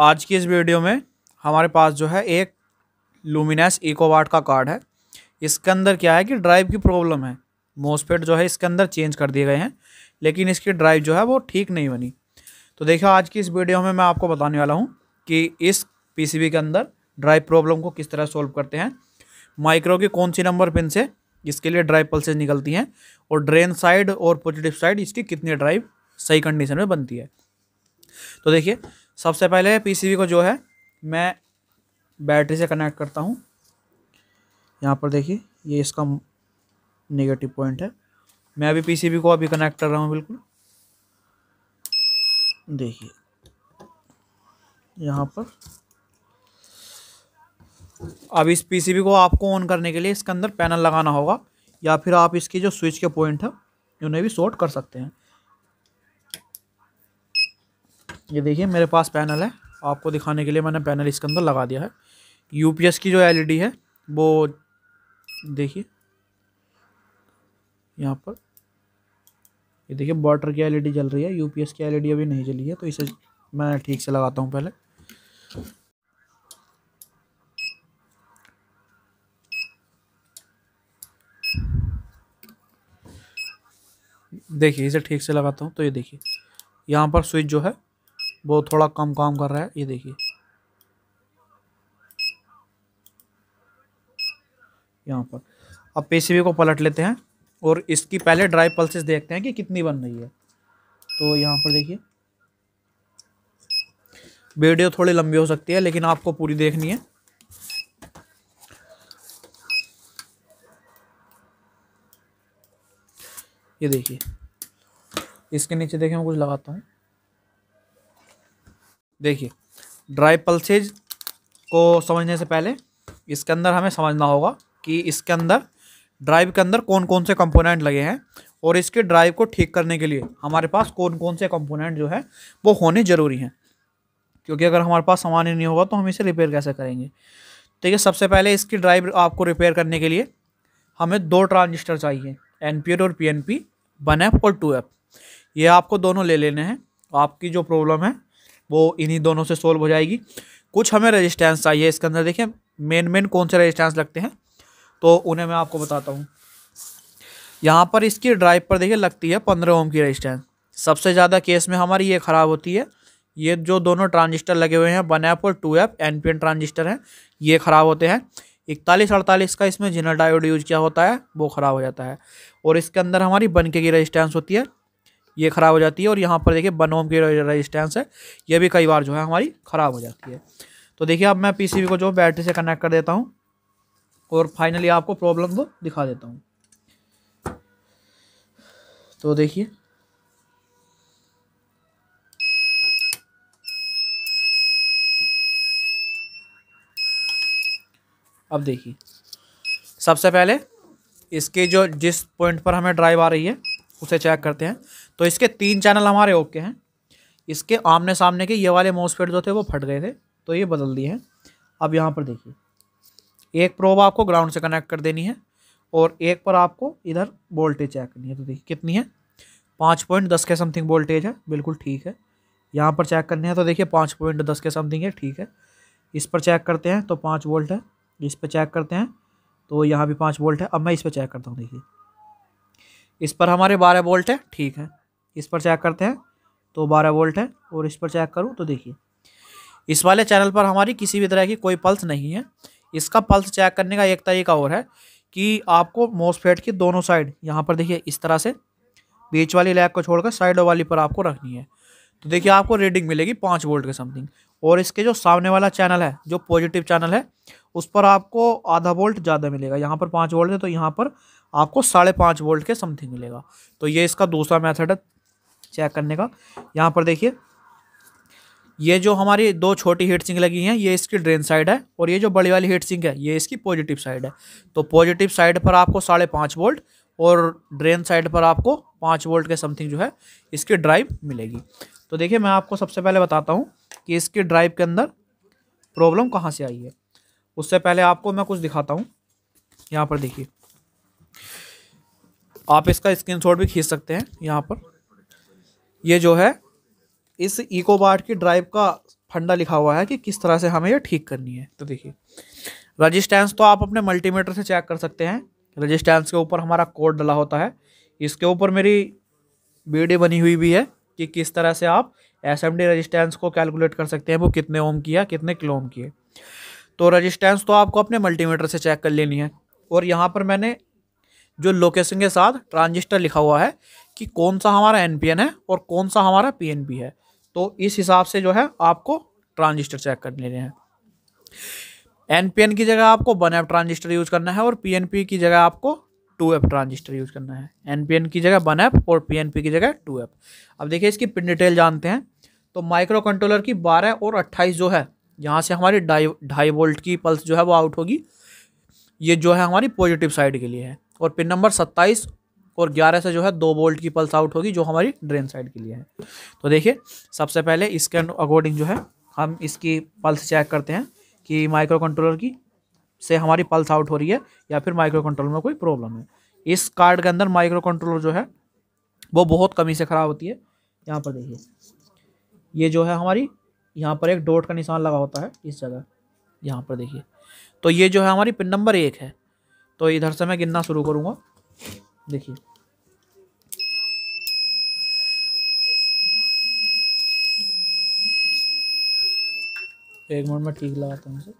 आज की इस वीडियो में हमारे पास जो है एक इको इकोवाट का कार्ड है इसके अंदर क्या है कि ड्राइव की प्रॉब्लम है मोसपेड जो है इसके अंदर चेंज कर दिए गए हैं लेकिन इसकी ड्राइव जो है वो ठीक नहीं बनी तो देखिए आज की इस वीडियो में मैं आपको बताने वाला हूँ कि इस पी के अंदर ड्राइव प्रॉब्लम को किस तरह सॉल्व करते हैं माइक्रो की कौन सी नंबर पिन से इसके लिए ड्राइव पल्सेज निकलती हैं और ड्रेन साइड और पॉजिटिव साइड इसकी कितनी ड्राइव सही कंडीशन में बनती है तो देखिए सबसे पहले पीसीबी को जो है मैं बैटरी से कनेक्ट करता हूँ यहाँ पर देखिए ये इसका नेगेटिव पॉइंट है मैं अभी पीसीबी को अभी कनेक्ट कर रहा हूँ बिल्कुल देखिए यहाँ पर अब इस पीसीबी को आपको ऑन करने के लिए इसके अंदर पैनल लगाना होगा या फिर आप इसकी जो स्विच के पॉइंट है उन्हें भी शॉर्ट कर सकते हैं ये देखिए मेरे पास पैनल है आपको दिखाने के लिए मैंने पैनल इसके अंदर लगा दिया है यूपीएस की जो एल e है वो देखिए यहाँ पर ये देखिए बॉटर की एलईडी e जल रही है यूपीएस की एल e अभी नहीं जली है तो इसे मैं ठीक से लगाता हूँ पहले देखिए इसे ठीक से लगाता हूँ तो ये देखिए यहाँ पर स्विच जो है वो थोड़ा कम काम कर रहा है ये देखिए यहाँ पर अब पीसीबी को पलट लेते हैं और इसकी पहले ड्राई पल्सेस देखते हैं कि कितनी बन रही है तो यहाँ पर देखिए वीडियो थोड़ी लंबी हो सकती है लेकिन आपको पूरी देखनी है ये देखिए इसके नीचे देखें मैं कुछ लगाता हूँ देखिए ड्राई पल्सेज को समझने से पहले इसके अंदर हमें समझना होगा कि इसके अंदर ड्राइव के अंदर कौन कौन से कंपोनेंट लगे हैं और इसके ड्राइव को ठीक करने के लिए हमारे पास कौन कौन से कंपोनेंट जो है वो होने ज़रूरी हैं क्योंकि अगर हमारे पास सामान ही नहीं होगा तो हम इसे रिपेयर कैसे करेंगे ठीक तो है सबसे पहले इसकी ड्राइव आपको रिपेयर करने के लिए हमें दो ट्रांजिस्टर चाहिए एन और P N P one F और टू एफ ये आपको दोनों ले लेने हैं आपकी जो प्रॉब्लम है वो इन्हीं दोनों से सोल्व हो जाएगी कुछ हमें रजिस्टेंस चाहिए इसके अंदर देखिए मेन मेन कौन से रजिस्टेंस लगते हैं तो उन्हें मैं आपको बताता हूँ यहाँ पर इसकी ड्राइव पर देखिए लगती है पंद्रह ओम की रजिस्टेंस सबसे ज़्यादा केस में हमारी ये ख़राब होती है ये जो दोनों ट्रांजिस्टर लगे हुए हैं वन एप और two F N P N transistor हैं ये ख़राब होते हैं इकतालीस अड़तालीस का इसमें जिनर डायोड यूज किया होता है वो ख़राब हो जाता है और इसके अंदर हमारी बनके की रजिस्टेंस होती है ये ख़राब हो जाती है और यहाँ पर देखिए बनोम की रजिस्टेंस है ये भी कई बार जो है हमारी ख़राब हो जाती है तो देखिए अब मैं पीसीबी को जो बैटरी से कनेक्ट कर देता हूँ और फाइनली आपको प्रॉब्लम वो दिखा देता हूँ तो देखिए अब देखिए सबसे पहले इसके जो जिस पॉइंट पर हमें ड्राइव आ रही है उसे चेक करते हैं तो इसके तीन चैनल हमारे ओके हैं इसके आमने सामने के ये वाले माउस जो थे वो फट गए थे तो ये बदल दिए हैं अब यहाँ पर देखिए एक प्रोब आपको ग्राउंड से कनेक्ट कर देनी है और एक पर आपको इधर वोल्टेज चेक करनी है तो देखिए कितनी है पाँच पॉइंट दस के समथिंग वोल्टेज है बिल्कुल ठीक है यहाँ पर चेक करनी है तो देखिए पाँच पॉइंट दस के समथिंग है ठीक है इस पर चेक करते हैं तो पाँच वोल्ट है इस पर चेक करते हैं तो यहाँ भी पाँच वोल्ट है अब मैं इस पर चेक करता हूँ देखिए इस पर हमारे बारह वोल्ट है ठीक है इस पर चेक करते हैं तो बारह वोल्ट है और इस पर चेक करूँ तो देखिए इस वाले चैनल पर हमारी किसी भी तरह की कोई पल्स नहीं है इसका पल्स चेक करने का एक तरीका और है कि आपको मोसफेट की दोनों साइड यहाँ पर देखिए इस तरह से बीच वाली लैग को छोड़कर साइडों वाली पर आपको रखनी है तो देखिए आपको रीडिंग मिलेगी पाँच वोल्ट के समथिंग और इसके जो सामने वाला चैनल है जो पॉजिटिव चैनल है उस पर आपको आधा वोल्ट ज़्यादा मिलेगा यहाँ पर पाँच वोल्ट है तो यहाँ पर आपको साढ़े पाँच वोल्ट के समथिंग मिलेगा तो ये इसका दूसरा मैथड है चेक करने का यहाँ पर देखिए ये जो हमारी दो छोटी हीट सिंक लगी हैं ये इसकी ड्रेन साइड है और ये जो बड़ी वाली हीट सिंक है ये इसकी पॉजिटिव साइड है तो पॉजिटिव साइड पर आपको साढ़े पाँच वोल्ट और ड्रेन साइड पर आपको पाँच वोल्ट के समथिंग जो है इसकी ड्राइव मिलेगी तो देखिए मैं आपको सबसे पहले बताता हूँ कि इसकी ड्राइव के अंदर प्रॉब्लम कहाँ से आई है उससे पहले आपको मैं कुछ दिखाता हूँ यहाँ पर देखिए आप इसका स्क्रीनशॉट भी खींच सकते हैं यहाँ पर ये जो है इस इको बार्ट की ड्राइव का फंडा लिखा हुआ है कि किस तरह से हमें ये ठीक करनी है तो देखिए रजिस्टेंस तो आप अपने मल्टीमीटर से चेक कर सकते हैं रजिस्टेंस के ऊपर हमारा कोड डला होता है इसके ऊपर मेरी वीडियो बनी हुई भी है कि किस तरह से आप एस एम डी रजिस्टेंस को कैलकुलेट कर सकते हैं वो कितने ओम की है कितने किलो ओम की है तो रजिस्टेंस तो आपको अपने मल्टीमीटर से चेक कर लेनी है और यहाँ पर मैंने जो लोकेशन के साथ ट्रांजिस्टर लिखा हुआ है कि कौन सा हमारा एन है और कौन सा हमारा पी है तो इस हिसाब से जो है आपको ट्रांजिस्टर चेक कर लेने हैं एन की जगह आपको वन एफ ट्रांजिस्टर यूज करना है और पी की जगह आपको टू एफ ट्रांजिस्टर यूज करना है एन की जगह वन एफ और पी की जगह टू एफ अब देखिए इसकी पिन डिटेल जानते हैं तो माइक्रो कंट्रोलर की बारह और अट्ठाईस जो है यहाँ से हमारी ढाई ढाई वोल्ट की पल्स जो है वो आउट होगी ये जो है हमारी पॉजिटिव साइड के लिए है और पिन नंबर सत्ताईस और ग्यारह से जो है दो बोल्ट की पल्स आउट होगी जो हमारी ड्रेन साइड के लिए है तो देखिए सबसे पहले इसके अकॉर्डिंग जो है हम इसकी पल्स चेक करते हैं कि माइक्रो कंट्रोलर की से हमारी पल्स आउट हो रही है या फिर माइक्रो कंट्रोलर में कोई प्रॉब्लम है इस कार्ड के अंदर माइक्रो कंट्रोलर जो है वो बहुत कमी से ख़राब होती है यहाँ पर देखिए ये जो है हमारी यहाँ पर एक डोट का निशान लगा होता है इस जगह यहाँ पर देखिए तो ये जो है हमारी पिन नंबर एक है तो इधर से मैं गिनना शुरू करूँगा देखिए एक मिनट में ठीक लगाता हूँ उसे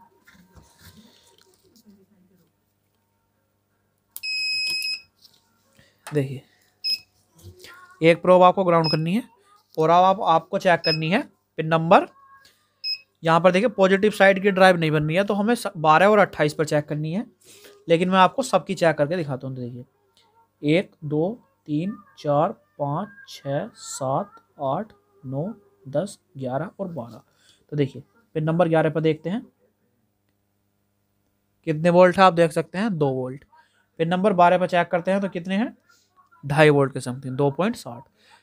देखिए एक प्रोब आपको ग्राउंड करनी है और अब आप, आपको चेक करनी है पिन नंबर यहाँ पर देखिए पॉजिटिव साइड की ड्राइव नहीं बन रही है तो हमें बारह और अट्ठाईस पर चेक करनी है लेकिन मैं आपको सबकी चेक करके दिखाता हूँ तो देखिए एक दो तीन चार पाँच छः सात आठ नौ दस ग्यारह और बारह तो देखिए फिर नंबर ग्यारह पर देखते हैं कितने वोल्ट है आप देख सकते हैं दो वोल्ट फिर नंबर बारह पर चेक करते हैं तो कितने हैं ढाई वोल्ट के समथिंग दो पॉइंट साठ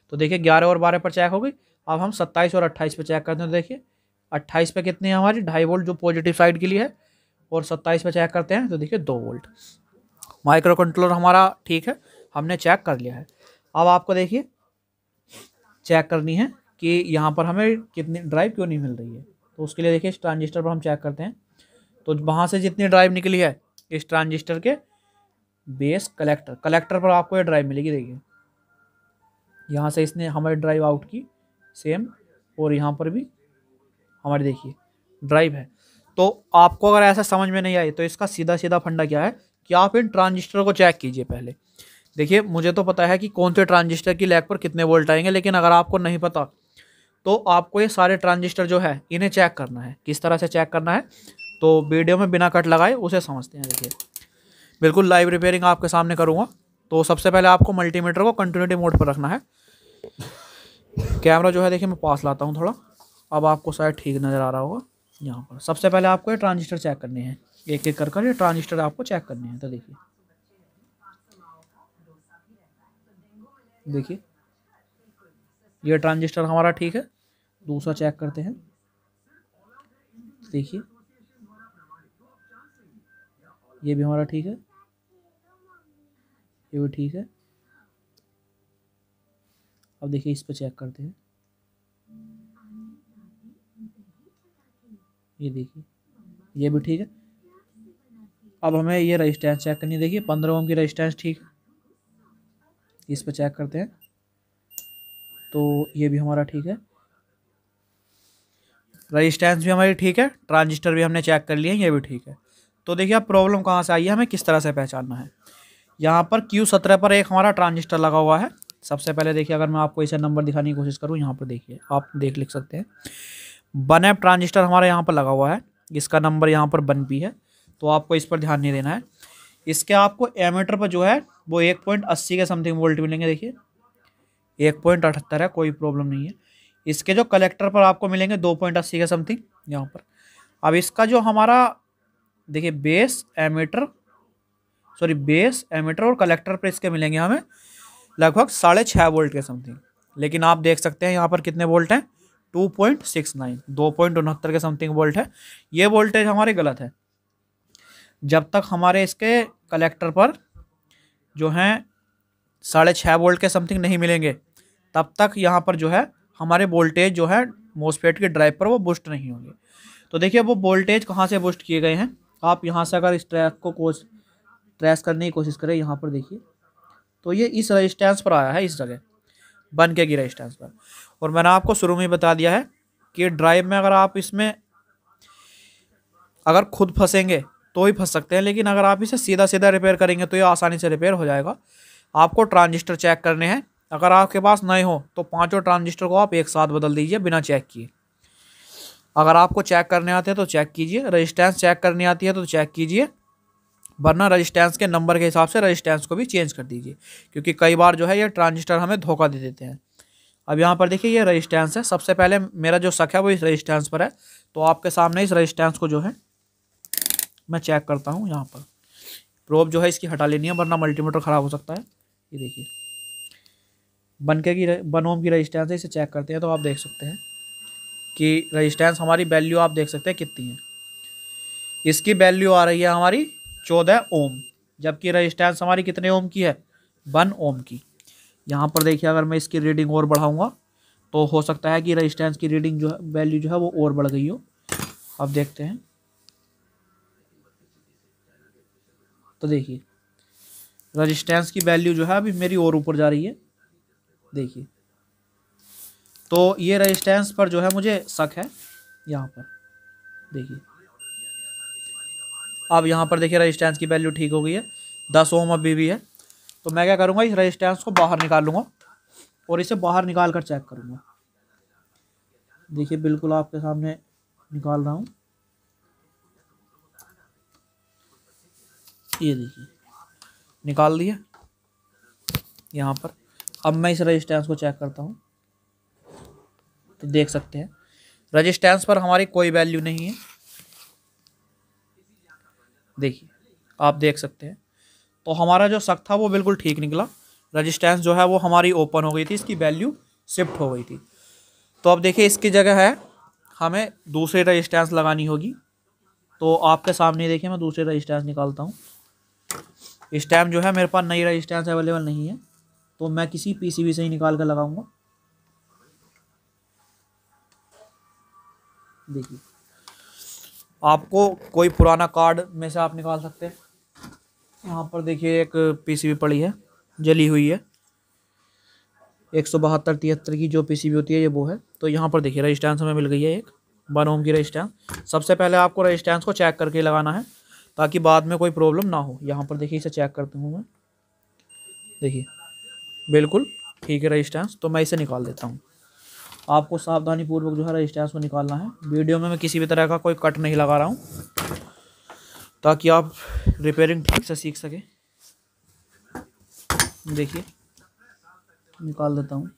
तो देखिए ग्यारह और बारह पर चेक हो गई अब हम सत्ताईस और अट्ठाईस पर चेक करते हैं तो देखिए अट्ठाईस पे कितनी है हमारी ढाई वोल्ट जो पॉजिटिव साइड के लिए है और सत्ताईस पे चेक करते हैं तो देखिए दो वोल्ट माइक्रो कंट्रोलर हमारा ठीक है हमने चेक कर लिया है अब आपको देखिए चेक करनी है कि यहाँ पर हमें कितनी ड्राइव क्यों नहीं मिल रही है तो उसके लिए देखिए इस ट्रांजिस्टर पर हम चेक करते हैं तो वहाँ से जितनी ड्राइव निकली है इस ट्रांजिस्टर के बेस कलेक्टर कलेक्टर पर आपको ये ड्राइव मिलेगी देखिए यहाँ से इसने हमारी ड्राइव आउट की सेम और यहाँ पर भी हमारे देखिए ड्राइव है तो आपको अगर ऐसा समझ में नहीं आई तो इसका सीधा सीधा फंडा क्या है कि आप इन ट्रांजिस्टर को चेक कीजिए पहले देखिए मुझे तो पता है कि कौन से ट्रांजिस्टर की लैग पर कितने वोल्ट आएंगे लेकिन अगर आपको नहीं पता तो आपको ये सारे ट्रांजिस्टर जो है इन्हें चेक करना है किस तरह से चेक करना है तो वीडियो में बिना कट लगाए उसे समझते हैं देखिए बिल्कुल लाइव रिपेयरिंग आपके सामने करूँगा तो सबसे पहले आपको मल्टीमीटर को कंटिन्यूटी मोड पर रखना है कैमरा जो है देखिए मैं पास लाता हूँ थोड़ा अब आपको शायद ठीक नज़र आ रहा होगा यहाँ पर सबसे पहले आपको ये ट्रांजिस्टर चेक करने हैं एक एक कर कर ये ट्रांजिस्टर आपको चेक करने हैं तो देखिए देखिए ये ट्रांजिस्टर हमारा ठीक है दूसरा चेक करते हैं देखिए ये भी हमारा ठीक है ये भी ठीक है अब देखिए इस पर चेक करते हैं ये देखिए ये भी ठीक है अब हमें ये रजिस्टेंस चेक करनी देखिए पंद्रह ओम की रजिस्टेंस ठीक है इस पर चेक करते हैं तो ये भी हमारा ठीक है रजिस्टेंस भी हमारी ठीक है ट्रांजिस्टर भी हमने चेक कर लिए ये भी ठीक है तो देखिए अब प्रॉब्लम कहाँ से आई है हमें किस तरह से पहचानना है यहाँ पर क्यू सत्रह पर एक हमारा ट्रांजिस्टर लगा हुआ है सबसे पहले देखिए अगर मैं आपको इसे नंबर दिखाने की कोशिश करूँ यहाँ पर देखिए आप देख लिख सकते हैं वन एप ट्रांजिस्टर हमारे यहाँ पर लगा हुआ है इसका नंबर यहाँ पर वन पी है तो आपको इस पर ध्यान नहीं देना है इसके आपको एमीटर पर जो है वो एक पॉइंट अस्सी के समथिंग वोल्ट मिलेंगे देखिए एक पॉइंट अठहत्तर है कोई प्रॉब्लम नहीं है इसके जो कलेक्टर पर आपको मिलेंगे दो पॉइंट अस्सी के समथिंग यहाँ पर अब इसका जो हमारा देखिए base emitter sorry base emitter और कलेक्टर पर इसके मिलेंगे हमें लगभग साढ़े छः वोल्ट के समथिंग लेकिन आप देख सकते हैं यहाँ पर कितने वोल्ट हैं टू पॉइंट सिक्स नाइन दो पॉइंट उनहत्तर के समथिंग वोल्ट है ये वोल्टेज हमारे गलत है जब तक हमारे इसके कलेक्टर पर जो हैं साढ़े छः वोल्ट के समथिंग नहीं मिलेंगे तब तक यहाँ पर जो है हमारे वोल्टेज जो है मोसफेट के ड्राइव पर वो बूस्ट नहीं होंगे तो देखिए वो वोल्टेज कहाँ से बूस्ट किए गए हैं आप यहाँ से अगर इस ट्रैक को कोस ट्रेस करने की कोशिश करें यहाँ पर देखिए तो ये इस रजिस्टेंस पर आया है इस जगह बन के गिरा रजिस्टेंस पर और मैंने आपको शुरू में ही बता दिया है कि ड्राइव में अगर आप इसमें अगर खुद फंसेंगे तो ही फंस सकते हैं लेकिन अगर आप इसे सीधा सीधा रिपेयर करेंगे तो ये आसानी से रिपेयर हो जाएगा आपको ट्रांजिस्टर चेक करने हैं अगर आपके पास नए हो तो पांचों ट्रांजिस्टर को आप एक साथ बदल दीजिए बिना चेक किए अगर आपको चेक करने आते हैं तो चेक कीजिए रजिस्टेंस चेक करने आती है तो चेक कीजिए वरना रजिस्टेंस के नंबर के हिसाब से रजिस्टेंस को भी चेंज कर दीजिए क्योंकि कई बार जो है ये ट्रांजिस्टर हमें धोखा दे देते हैं अब यहाँ पर देखिए ये रजिस्टेंस है सबसे पहले मेरा जो शक है वो इस रजिस्टेंस पर है तो आपके सामने इस रजिस्टेंस को जो है मैं चेक करता हूँ यहाँ पर प्रोब जो है इसकी हटा लेनी है वरना मल्टीमीटर ख़राब हो सकता है ये देखिए बनके की बन ओम की रजिस्टेंस है इसे चेक करते हैं तो आप देख सकते हैं कि रजिस्टेंस हमारी वैल्यू आप देख सकते हैं कितनी है इसकी वैल्यू आ रही है हमारी चौदह ओम जबकि रजिस्टेंस हमारी कितने ओम की है वन ओम की यहाँ पर देखिए अगर मैं इसकी रीडिंग और बढ़ाऊँगा तो हो सकता है कि रजिस्टेंस की रीडिंग जो है वैल्यू जो है वो और बढ़ गई हो अब देखते हैं तो देखिए रजिस्टेंस की वैल्यू जो है अभी मेरी और ऊपर जा रही है देखिए तो ये रजिस्टेंस पर जो है मुझे शक है यहाँ पर देखिए अब यहाँ पर देखिए रजिस्टेंस की वैल्यू ठीक हो गई है दस ओम अभी भी है तो मैं क्या करूँगा इस रजिस्टेंस को बाहर निकाल लूँगा और इसे बाहर निकाल कर चेक करूँगा देखिए बिल्कुल आपके सामने निकाल रहा हूँ ये देखिए निकाल दिया यहाँ पर अब मैं इस रजिस्टेंस को चेक करता हूँ तो देख सकते हैं रजिस्टेंस पर हमारी कोई वैल्यू नहीं है देखिए आप देख सकते हैं तो हमारा जो शक था वो बिल्कुल ठीक निकला रजिस्टेंस जो है वो हमारी ओपन हो गई थी इसकी वैल्यू शिफ्ट हो गई थी तो अब देखिए इसकी जगह है हमें दूसरे रजिस्टेंस लगानी होगी तो आपके सामने देखिए मैं दूसरे रजिस्टेंस निकालता हूँ इस टाइम जो है मेरे पास नई रजिस्टेंस अवेलेबल नहीं है तो मैं किसी पीसीबी से ही निकाल कर लगाऊंगा देखिए आपको कोई पुराना कार्ड में से आप निकाल सकते हैं यहाँ पर देखिए एक पीसीबी पड़ी है जली हुई है एक सौ बहत्तर तिहत्तर की जो पीसीबी होती है ये वो है तो यहाँ पर देखिए रजिस्टेंस हमें मिल गई है एक वन ओम की रजिस्टेंस सबसे पहले आपको रजिस्टेंस को चेक करके लगाना है ताकि बाद में कोई प्रॉब्लम ना हो यहाँ पर देखिए इसे चेक करती हूँ मैं देखिए बिल्कुल ठीक है रजिस्टेंस तो मैं इसे निकाल देता हूँ आपको सावधानी पूर्वक जो है रजिस्टेंस को निकालना है वीडियो में मैं किसी भी तरह का कोई कट नहीं लगा रहा हूँ ताकि आप रिपेयरिंग ठीक से सीख सकें देखिए निकाल देता हूँ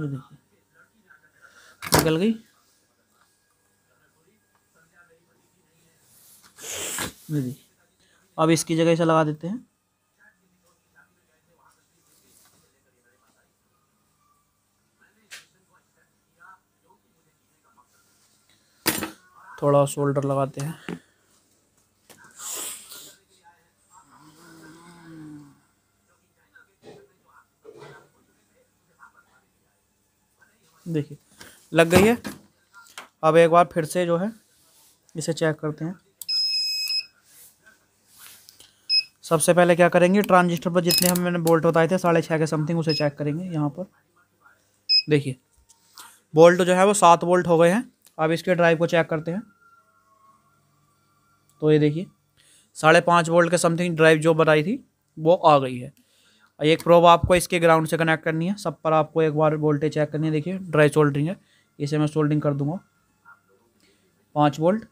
देखिए निकल गई देखिए अब इसकी जगह इसे लगा देते हैं थोड़ा शोल्डर लगाते हैं देखिए लग गई है अब एक बार फिर से जो है इसे चेक करते हैं सबसे पहले क्या करेंगे ट्रांजिस्टर पर जितने हम मैंने बोल्ट बताए थे साढ़े छः के समथिंग उसे चेक करेंगे यहाँ पर देखिए बोल्ट जो है वो सात बोल्ट हो गए हैं अब इसके ड्राइव को चेक करते हैं तो ये देखिए साढ़े पाँच वोल्ट के समथिंग ड्राइव जो बनाई थी वो आ गई है एक प्रोब आपको इसके ग्राउंड से कनेक्ट करनी है सब पर आपको एक बार वोल्टेज चेक करनी है देखिए ड्राइव सोल्डरिंग है इसे मैं सोल्डिंग कर दूंगा पाँच वोल्ट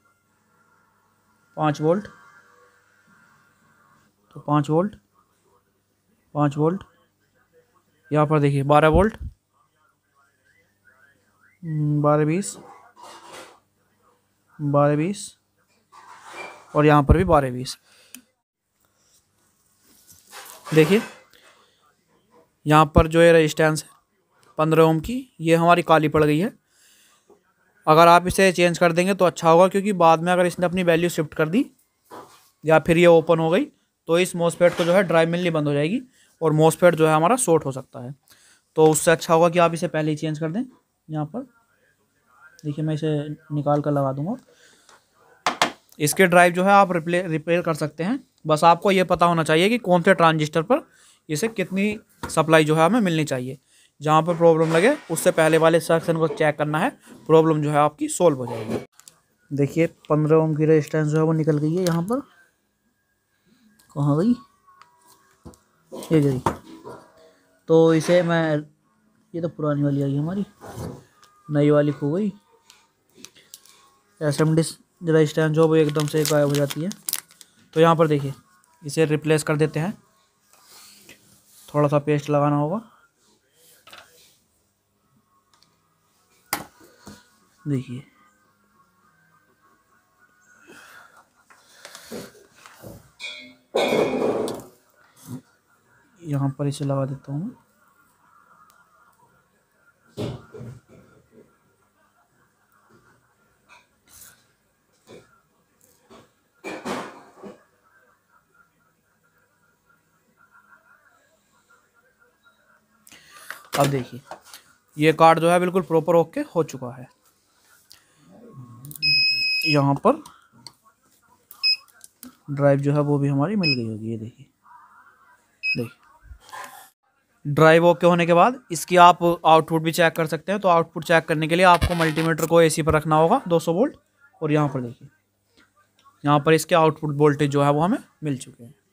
पाँच वोल्ट तो पाँच वोल्ट पाँच वोल्ट यहाँ पर देखिए बारह वोल्ट हम्म, बारह बीस बारह बीस और यहाँ पर भी बारह बीस देखिए यहाँ पर जो है रजिस्टेंस है पंद्रह ओम की ये हमारी काली पड़ गई है अगर आप इसे चेंज कर देंगे तो अच्छा होगा क्योंकि बाद में अगर इसने अपनी वैल्यू शिफ्ट कर दी या फिर ये ओपन हो गई तो इस मोसपेट को जो है ड्राइव मिलनी बंद हो जाएगी और मोसपेट जो है हमारा शॉर्ट हो सकता है तो उससे अच्छा होगा कि आप इसे पहले ही चेंज कर दें यहाँ पर देखिए मैं इसे निकाल कर लगा दूँगा इसके ड्राइव जो है आप रिप्ले रिपेयर कर सकते हैं बस आपको ये पता होना चाहिए कि कौन से ट्रांजिस्टर पर इसे कितनी सप्लाई जो है हमें मिलनी चाहिए जहाँ पर प्रॉब्लम लगे उससे पहले वाले सेक्शन को चेक करना है प्रॉब्लम जो है आपकी सोल्व हो जाएगी देखिए पंद्रह ओम की रेजिस्टेंस जो है वो निकल गई है यहाँ पर कहाँ गई ये गई तो इसे मैं ये तो पुरानी वाली आई हमारी नई वाली खो गई एस एम डिस जरा स्टैंड जो वो एकदम से गायब हो जाती है तो यहाँ पर देखिए इसे रिप्लेस कर देते हैं थोड़ा सा पेस्ट लगाना होगा देखिए यहाँ पर इसे लगा देता हूँ अब देखिए ये कार्ड जो है बिल्कुल प्रॉपर ओके हो चुका है यहाँ पर ड्राइव जो है वो भी हमारी मिल गई होगी ये देखिए देखिए ड्राइव ओके होने के बाद इसकी आप आउटपुट भी चेक कर सकते हैं तो आउटपुट चेक करने के लिए आपको मल्टीमीटर को एसी पर रखना होगा 200 वोल्ट और यहाँ पर देखिए यहाँ पर इसके आउटपुट वोल्टेज जो है वो हमें मिल चुके हैं